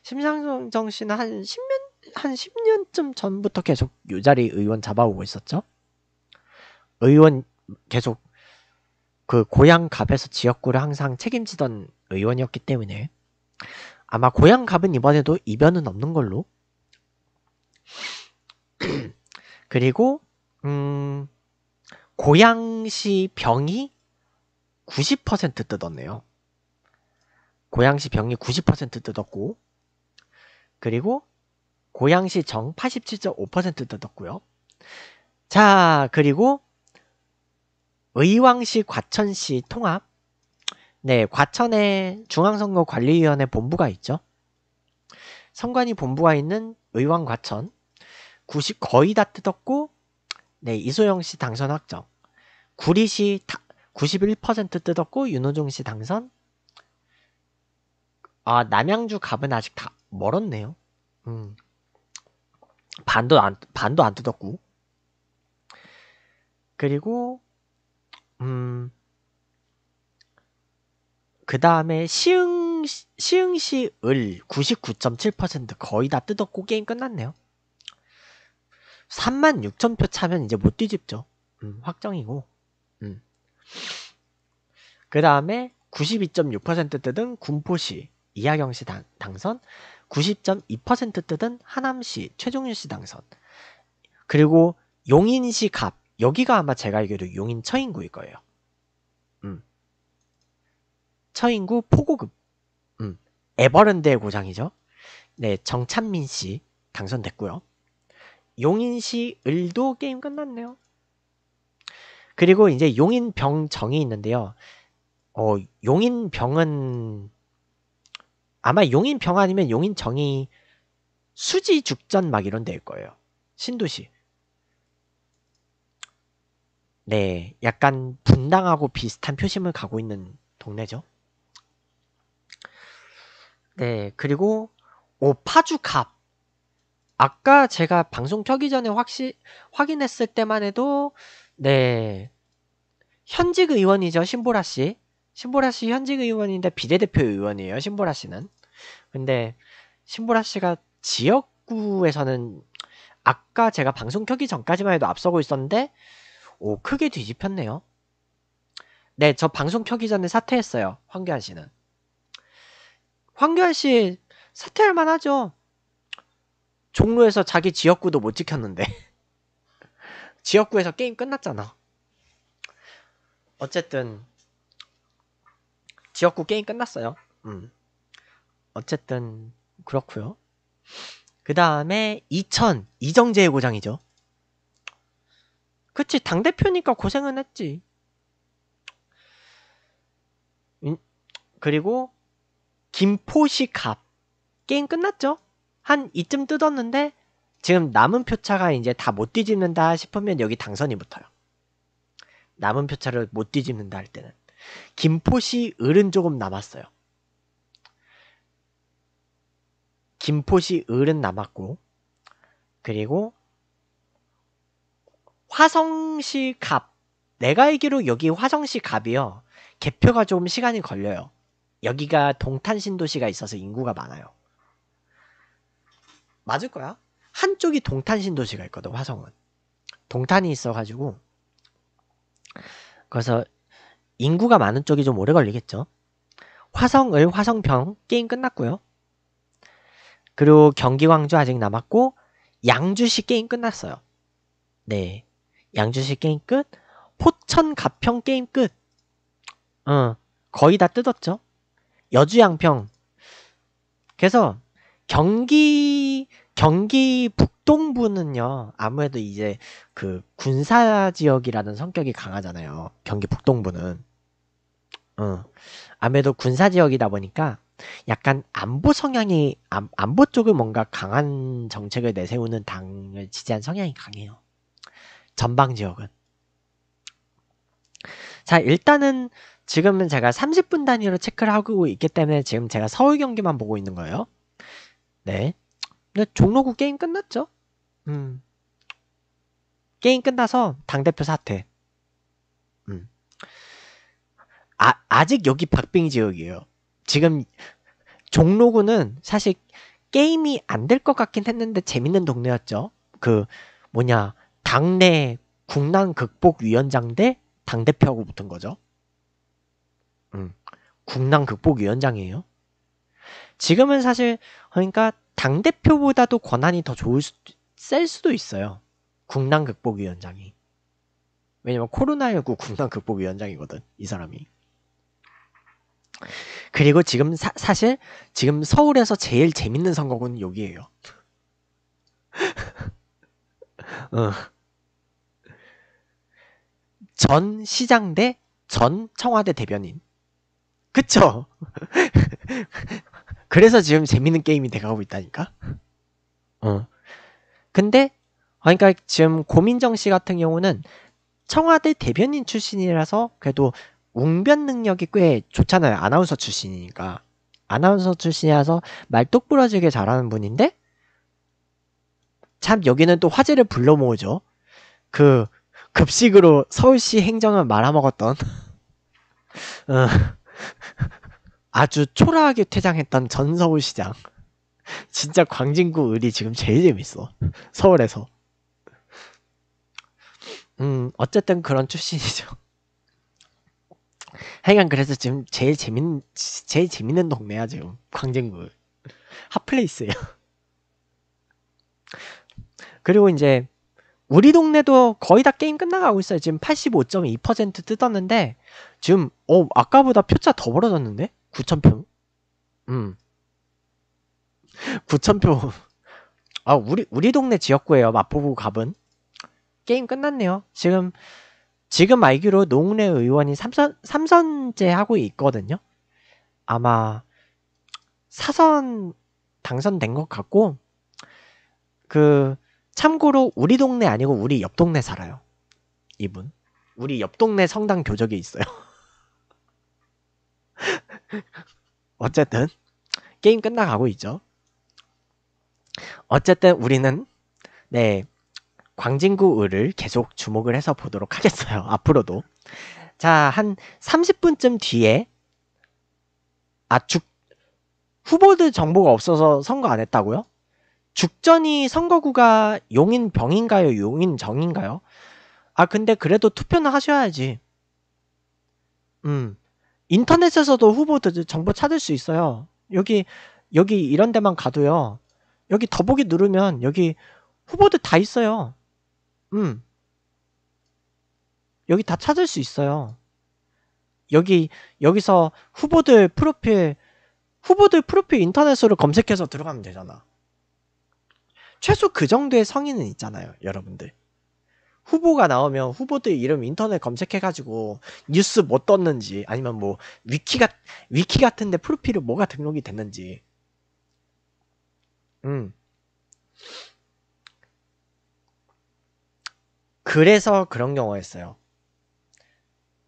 심상정 씨는 한 10년 한 10년쯤 전부터 계속 유자리 의원 잡아오고 있었죠. 의원 계속 그 고향 갑에서 지역구를 항상 책임지던 의원이었기 때문에 아마 고향 갑은 이번에도 이변은 없는 걸로 그리고 음 고양시 병이 90% 뜯었네요. 고양시 병이 90% 뜯었고 그리고 고양시 정 87.5% 뜯었고요. 자 그리고 의왕시 과천시 통합 네 과천에 중앙선거관리위원회 본부가 있죠. 선관위 본부가 있는 의왕 과천 90 거의 다 뜯었고 네 이소영 씨 당선 확정 구리시 91% 뜯었고 윤호종 씨 당선 아 남양주 갑은 아직 다 멀었네요. 음. 반도 안 반도 안 뜯었고 그리고 음그 다음에 시흥 시흥시을 99.7% 거의 다 뜯었고 게임 끝났네요. 3만 6천 표 차면 이제 못 뒤집죠. 음, 확정이고. 음. 그 다음에 92.6% 뜯은 군포시 이하경씨 당, 당선 90.2% 뜨던 하남시 최종윤씨 당선 그리고 용인시 갑 여기가 아마 제가 알기로 용인 처인구일 거예요. 음. 처인구 포고급 음. 에버랜드의 고장이죠. 네 정찬민 씨 당선됐고요. 용인시 을도 게임 끝났네요. 그리고 이제 용인병정이 있는데요. 어, 용인병은 아마 용인병 아니면 용인정이 수지 죽전 막 이런 데일 거예요. 신도시. 네, 약간 분당하고 비슷한 표심을 가고 있는 동네죠. 네, 그리고 오 파주갑. 아까 제가 방송 켜기 전에 확시, 확인했을 때만 해도 네 현직 의원이죠 신보라 씨. 신보라 씨 현직 의원인데 비례대표 의원이에요 신보라 씨는. 근데 신보라 씨가 지역구에서는 아까 제가 방송 켜기 전까지만 해도 앞서고 있었는데 오 크게 뒤집혔네요. 네, 저 방송 켜기 전에 사퇴했어요. 황교안 씨는. 황교안 씨 사퇴할 만하죠. 종로에서 자기 지역구도 못 지켰는데. 지역구에서 게임 끝났잖아. 어쨌든 지역구 게임 끝났어요. 음. 어쨌든 그렇고요. 그 다음에 2000 이정재의 고장이죠. 그치 당 대표니까 고생은 했지. 그리고 김포시 갑 게임 끝났죠. 한 이쯤 뜯었는데 지금 남은 표차가 이제 다 못 뒤집는다 싶으면 여기 당선이 붙어요. 남은 표차를 못 뒤집는다 할 때는 김포시 을은 조금 남았어요. 김포시 을은 남았고 그리고 화성시 갑 내가 알기로 여기 화성시 갑이요 개표가 좀 시간이 걸려요 여기가 동탄 신도시가 있어서 인구가 많아요 맞을 거야 한쪽이 동탄 신도시가 있거든 화성은 동탄이 있어가지고 그래서 인구가 많은 쪽이 좀 오래 걸리겠죠 화성을 화성병 게임 끝났고요 그리고 경기 광주 아직 남았고 양주시 게임 끝났어요. 네. 양주시 게임 끝. 포천 가평 게임 끝. 어, 거의 다 뜯었죠. 여주 양평. 그래서 경기 경기 북동부는요. 아무래도 이제 그 군사 지역이라는 성격이 강하잖아요. 경기 북동부는. 어. 아무래도 군사 지역이다 보니까 약간 안보 성향이 안, 보 쪽을 뭔가 강한 정책을 내세우는 당을 지지한 성향이 강해요. 전방 지역은. 자 일단은 지금은 제가 30분 단위로 체크를 하고 있기 때문에 지금 제가 서울 경기만 보고 있는 거예요. 네. 근데 종로구 게임 끝났죠? 음. 게임 끝나서 당대표 사퇴. 음. 아, 아직 여기 박빙 지역이에요. 지금 종로구는 사실 게임이 안 될 것 같긴 했는데 재밌는 동네였죠. 그 뭐냐 당내 국난 극복 위원장 대당 대표하고 붙은 거죠. 음, 국난 극복 위원장이에요. 지금은 사실 그러니까 당 대표보다도 권한이 더 좋을 수, 셀 수도 있어요. 국난 극복 위원장이. 왜냐면 코로나19 국난 극복 위원장이거든 이 사람이. 그리고 지금 사, 사실 지금 서울에서 제일 재밌는 선거구는 여기에요 어. 전 시장 대 전 청와대 대변인. 그쵸? 그래서 지금 재밌는 게임이 돼가고 있다니까? 어. 근데, 아, 그러니까 지금 고민정 씨 같은 경우는 청와대 대변인 출신이라서 그래도 웅변 능력이 꽤 좋잖아요. 아나운서 출신이니까. 아나운서 출신이라서 말 똑부러지게 잘하는 분인데 참 여기는 또 화제를 불러 모으죠. 그 급식으로 서울시 행정을 말아먹었던 어, 아주 초라하게 퇴장했던 전서울시장 진짜 광진구 을이 지금 제일 재밌어 서울에서 음 어쨌든 그런 출신이죠 하여간 그래서 지금 제일 재밌는 제일 재밌는 동네야 지금 광진구 핫플레이스예요. 그리고 이제 우리 동네도 거의 다 게임 끝나가고 있어요. 지금 85.2% 뜯었는데 지금 어 아까보다 표차 더 벌어졌는데 9,000표. 음. 9,000표. 아 우리 우리 동네 지역구예요. 마포구 갑은 게임 끝났네요. 지금 지금 알기로 노웅래 의원이 삼선, 삼선제 하고 있거든요. 아마 사선 당선된 것 같고, 그, 참고로 우리 동네 아니고 우리 옆 동네 살아요. 이분. 우리 옆 동네 성당 교적이 있어요. 어쨌든, 게임 끝나가고 있죠. 어쨌든 우리는, 네, 광진구을을 계속 주목을 해서 보도록 하겠어요. 앞으로도. 자, 한 30분쯤 뒤에 아, 죽 후보들 정보가 없어서 선거 안 했다고요? 죽전이 선거구가 용인 병인가요? 용인 정인가요? 아, 근데 그래도 투표는 하셔야지. 음. 인터넷에서도 후보들 정보 찾을 수 있어요. 여기 여기 이런 데만 가도요. 여기 더보기 누르면 여기 후보들 다 있어요. 음. 여기 다 찾을 수 있어요. 여기 여기서 후보들 프로필 후보들 프로필 인터넷으로 검색해서 들어가면 되잖아. 최소 그 정도의 성인은 있잖아요, 여러분들. 후보가 나오면 후보들 이름 인터넷 검색해가지고 뉴스 뭐 떴는지 아니면 뭐 위키가 위키 같은데 프로필이 뭐가 등록이 됐는지. 음. 그래서 그런 경우였어요.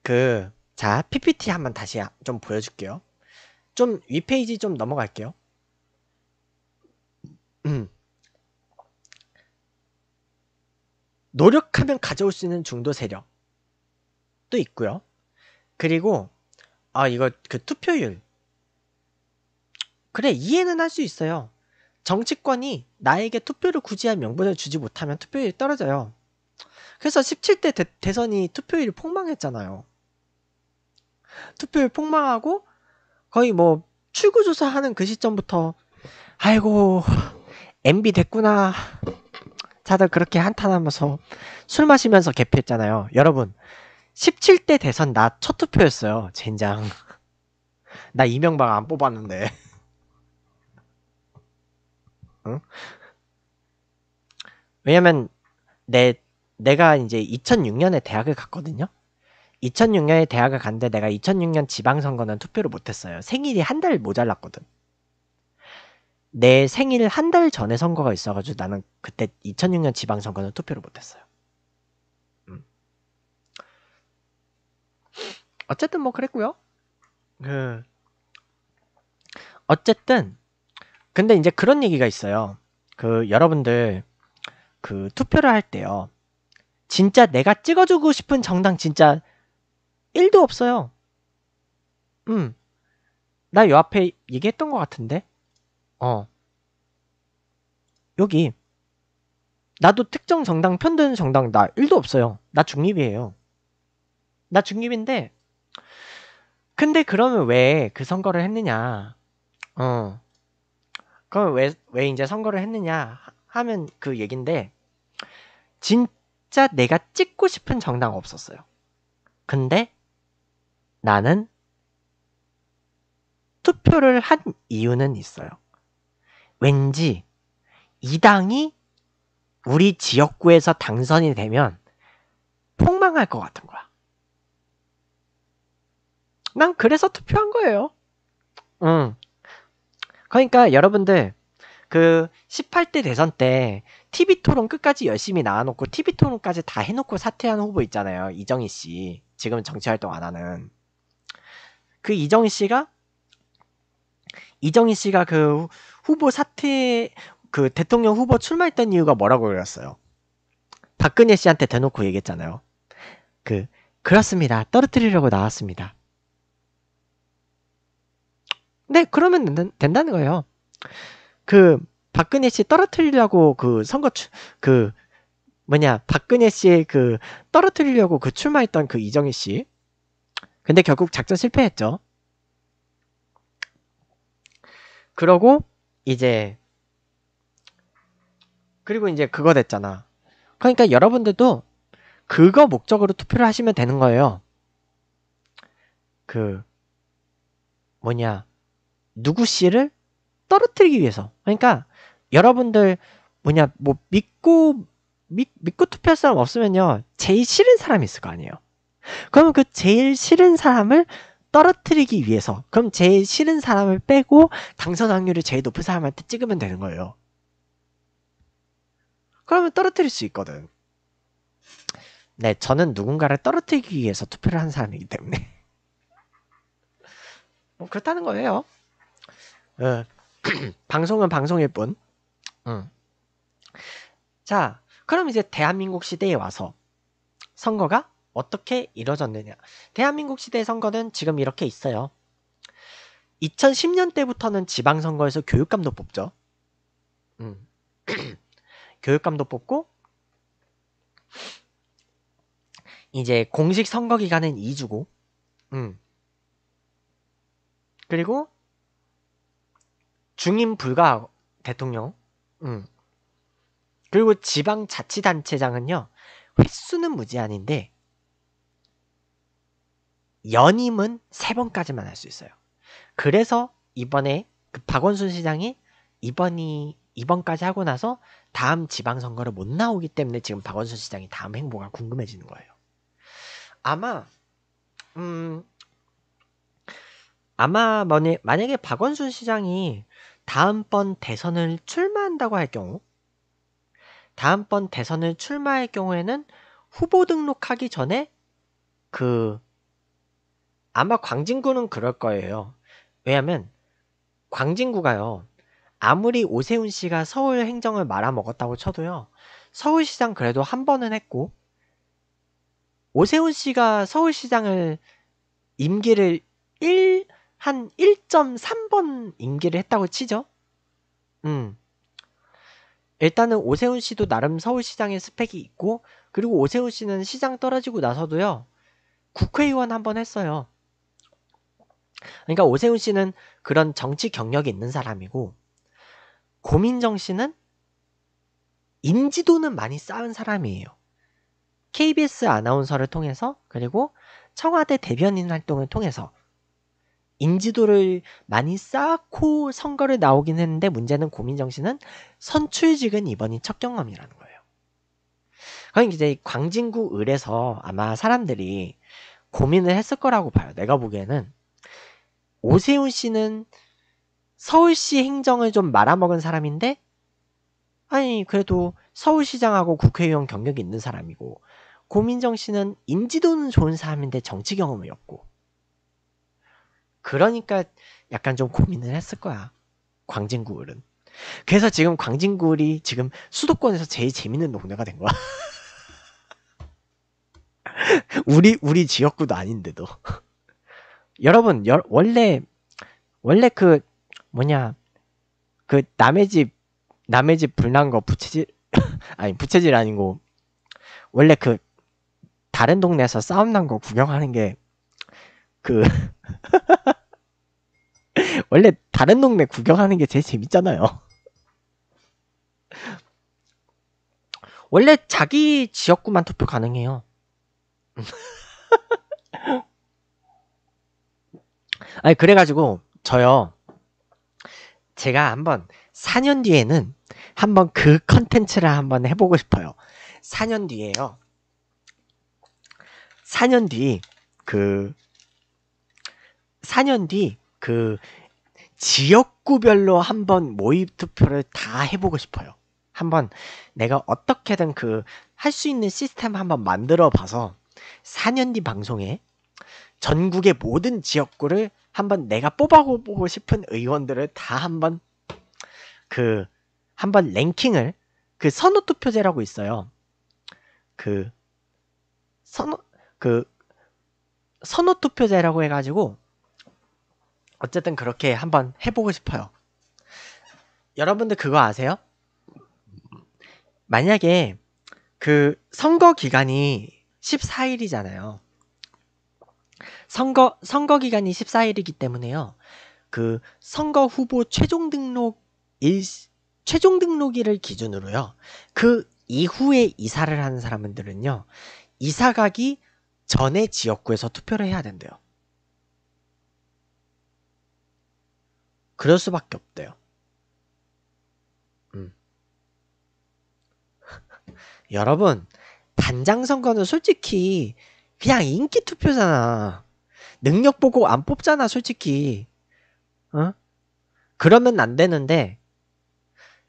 그, 자, PPT 한번 다시 아, 좀 보여줄게요. 좀 위페이지좀 넘어갈게요. 음. 노력하면 가져올 수 있는 중도 세력도 있고요. 그리고 아 이거 그 투표율 그래 이해는 할 수 있어요. 정치권이 나에게 투표를 굳이 할 명분을 주지 못하면 투표율이 떨어져요. 그래서 17대 대, 선이 투표율이 폭망했잖아요. 투표율 폭망하고 거의 뭐 출구조사 하는 그 시점부터 아이고 MB 됐구나 다들 그렇게 한탄하면서 술 마시면서 개피했잖아요. 여러분 17대 대선 나 첫 투표였어요. 젠장 나 이명박 안 뽑았는데 응? 왜냐면 내 내가 이제 2006년에 대학을 갔거든요. 2006년에 대학을 갔는데 내가 2006년 지방선거는 투표를 못했어요. 생일이 한 달 모자랐거든. 내 생일 한 달 전에 선거가 있어가지고 나는 그때 2006년 지방선거는 투표를 못했어요. 음. 어쨌든 뭐 그랬고요. 그 어쨌든 근데 이제 그런 얘기가 있어요. 그 여러분들 그 투표를 할 때요. 진짜 내가 찍어주고 싶은 정당 진짜 1도 없어요. 음. 나요 앞에 얘기했던 것 같은데? 어. 여기. 나도 특정 정당 편드는 정당 나 1도 없어요. 나 중립이에요. 나 중립인데. 근데 그러면 왜 그 선거를 했느냐. 어. 그럼 왜, 왜 이제 선거를 했느냐 하면 그 얘긴데. 진, 진짜 내가 찍고 싶은 정당 없었어요. 근데 나는 투표를 한 이유는 있어요. 왠지 이 당이 우리 지역구에서 당선이 되면 폭망할 것 같은 거야. 난 그래서 투표한 거예요. 응. 그러니까 여러분들 그 18대 대선 때 TV 토론 끝까지 열심히 나와놓고 TV 토론까지 다 해놓고 사퇴한 후보 있잖아요. 이정희 씨. 지금 정치 활동 안 하는. 그 이정희 씨가 이정희 씨가 그 후보 사퇴 그 대통령 후보 출마했던 이유가 뭐라고 그랬어요? 박근혜 씨한테 대놓고 얘기했잖아요. 그 그렇습니다. 떨어뜨리려고 나왔습니다. 네, 그러면 된, 된다는 거예요. 그 박근혜 씨 떨어뜨리려고 그 선거 추, 그 뭐냐 박근혜 씨그 떨어뜨리려고 그 출마했던 그 이정희 씨. 근데 결국 작전 실패했죠. 그러고 이제 그리고 이제 그거 됐잖아. 그러니까 여러분들도 그거 목적으로 투표를 하시면 되는 거예요. 그 뭐냐 누구 씨를 떨어뜨리기 위해서. 그러니까 여러분들 뭐냐 뭐 믿고 믿, 믿고 투표할 사람 없으면요 제일 싫은 사람이 있을 거 아니에요. 그러면 그 제일 싫은 사람을 떨어뜨리기 위해서 그럼 제일 싫은 사람을 빼고 당선 확률이 제일 높은 사람한테 찍으면 되는 거예요. 그러면 떨어뜨릴 수 있거든. 네, 저는 누군가를 떨어뜨리기 위해서 투표를 한 사람이기 때문에. 뭐 그렇다는 거예요. 어, 방송은 방송일 뿐. 음. 자, 그럼 이제 대한민국 시대에 와서 선거가 어떻게 이뤄졌느냐. 대한민국 시대의 선거는 지금 이렇게 있어요. 2010년 때부터는 지방선거에서 교육감도 뽑죠. 음. 교육감도 뽑고, 이제 공식 선거 기간은 2주고, 음. 그리고 중임 불가 대통령. 음. 그리고 지방 자치단체장은요. 횟수는 무제한인데 연임은 세번까지만 할 수 있어요. 그래서 이번에 그 박원순 시장이 이번이 이번까지 하고 나서 다음 지방선거를 못 나오기 때문에 지금 박원순 시장이 다음 행보가 궁금해지는 거예요. 아마 음 아마 만약에 박원순 시장이 다음번 대선을 출마한다고 할 경우 다음번 대선을 출마할 경우에는 후보 등록하기 전에 그 아마 광진구는 그럴 거예요. 왜냐면 광진구가요. 아무리 오세훈 씨가 서울 행정을 말아먹었다고 쳐도요. 서울시장 그래도 한 번은 했고 오세훈 씨가 서울시장을 임기를 1한 1.3번 임기를 했다고 치죠. 음. 일단은 오세훈 씨도 나름 서울시장의 스펙이 있고 그리고 오세훈 씨는 시장 떨어지고 나서도요. 국회의원 한 번 했어요. 그러니까 오세훈 씨는 그런 정치 경력이 있는 사람이고 고민정 씨는 인지도는 많이 쌓은 사람이에요. KBS 아나운서를 통해서 그리고 청와대 대변인 활동을 통해서 인지도를 많이 쌓고 선거를 나오긴 했는데 문제는 고민정신은 선출직은 이번이 첫 경험이라는 거예요. 그러 그러니까 이제 광진구 을에서 아마 사람들이 고민을 했을 거라고 봐요. 내가 보기에는 오세훈 씨는 서울시 행정을 좀 말아먹은 사람인데 아니 그래도 서울시장하고 국회의원 경력이 있는 사람이고 고민정 씨는 인지도는 좋은 사람인데 정치 경험이 없고 그러니까 약간 좀 고민을 했을 거야. 광진구울은. 그래서 지금 광진구울이 지금 수도권에서 제일 재밌는 동네가 된 거야. 우리 우리 지역구도 아닌데도. 여러분 여, 원래 원래 그 뭐냐 그 남의 집 남의 집 불난 거 부채질 아니 부채질 아니고 원래 그 다른 동네에서 싸움 난 거 구경하는 게그 원래 다른 동네 구경하는 게 제일 재밌잖아요. 원래 자기 지역구만 투표 가능해요. 아니 그래가지고 저요 제가 한번 4년 뒤에는 한번 그 컨텐츠를 한번 해보고 싶어요 4년 뒤에요 4년 뒤 그 4년 뒤그 지역구별로 한번 모의 투표를 다 해보고 싶어요. 한번 내가 어떻게든 그 할 수 있는 시스템 한번 만들어 봐서 4년 뒤 방송에 전국의 모든 지역구를 한번 내가 뽑아보고 싶은 의원들을 다 한번 그 한번 랭킹을 그 선호 투표제라고 있어요. 그 선호 그 선호 투표제라고 해가지고 어쨌든 그렇게 한번 해보고 싶어요. 여러분들 그거 아세요? 만약에 그 선거 기간이 14일이잖아요. 선거 선거 기간이 14일이기 때문에요. 그 선거 후보 최종 등록 일 최종 등록일을 기준으로요. 그 이후에 이사를 하는 사람들은요. 이사 가기 전에 지역구에서 투표를 해야 된대요. 그럴 수밖에 없대요. 음. 여러분, 단장 선거는 솔직히 그냥 인기 투표잖아. 능력 보고 안 뽑잖아, 솔직히. 어? 그러면 안 되는데,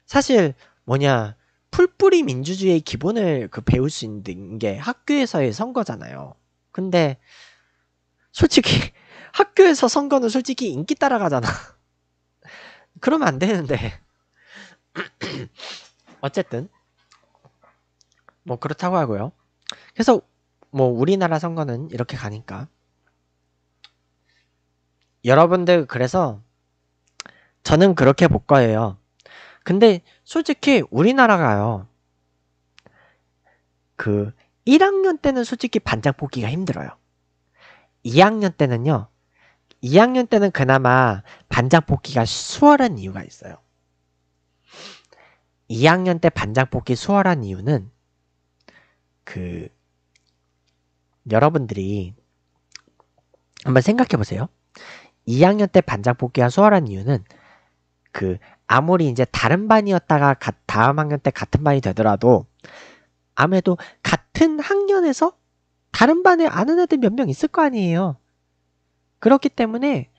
사실, 뭐냐, 풀뿌리 민주주의의 기본을 그 배울 수 있는 게 학교에서의 선거잖아요. 근데, 솔직히, 학교에서 선거는 솔직히 인기 따라가잖아. 그러면 안 되는데. 어쨌든 뭐 그렇다고 하고요. 그래서 뭐 우리나라 선거는 이렇게 가니까 여러분들 그래서 저는 그렇게 볼 거예요. 근데 솔직히 우리나라가요. 그 1학년 때는 솔직히 반장 보기가 힘들어요. 2학년 때는요. 2학년 때는 그나마 반장 뽑기가 수월한 이유가 있어요. 2학년 때 반장 뽑기 수월한 이유는 그 여러분들이 한번 생각해 보세요. 2학년 때 반장 뽑기가 수월한 이유는 그 아무리 이제 다른 반이었다가 다음 학년 때 같은 반이 되더라도 아무래도 같은 학년에서 다른 반에 아는 애들 몇 명 있을 거 아니에요. 그렇기 때문에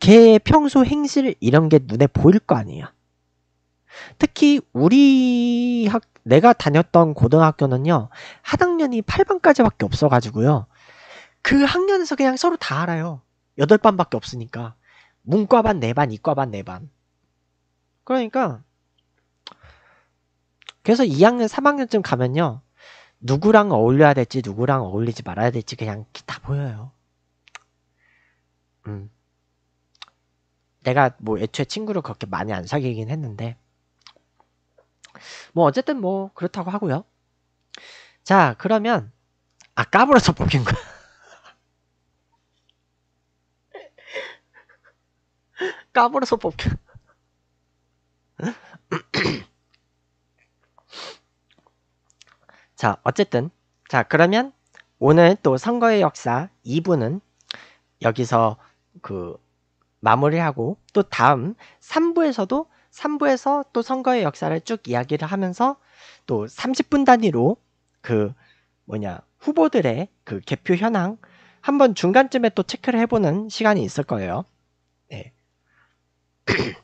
뭐개의 평소 행실 이런 게 눈에 보일 거 아니야. 특히 우리 학 내가 다녔던 고등학교는요 하학년이 8반까지밖에 없어가지고요 그 학년에서 그냥 서로 다 알아요 8반밖에 없으니까 문과반 4반 이과반 4반 그러니까 그래서 2학년 3학년쯤 가면요 누구랑 어울려야 될지 누구랑 어울리지 말아야 될지 그냥 다 보여요 음. 내가 뭐 애초에 친구를 그렇게 많이 안 사귀긴 했는데 뭐 어쨌든 뭐 그렇다고 하고요. 자 그러면 아 까불어서 뽑힌 거야. 까불어서 뽑혀. 자, 어쨌든. 자, 그러면 오늘 또 선거의 역사 2부는 여기서 그 마무리하고 또 다음 3부에서도 3부에서 또 선거의 역사를 쭉 이야기를 하면서 또 30분 단위로 그 뭐냐 후보들의 그 개표 현황 한번 중간쯤에 또 체크를 해보는 시간이 있을 거예요. 네.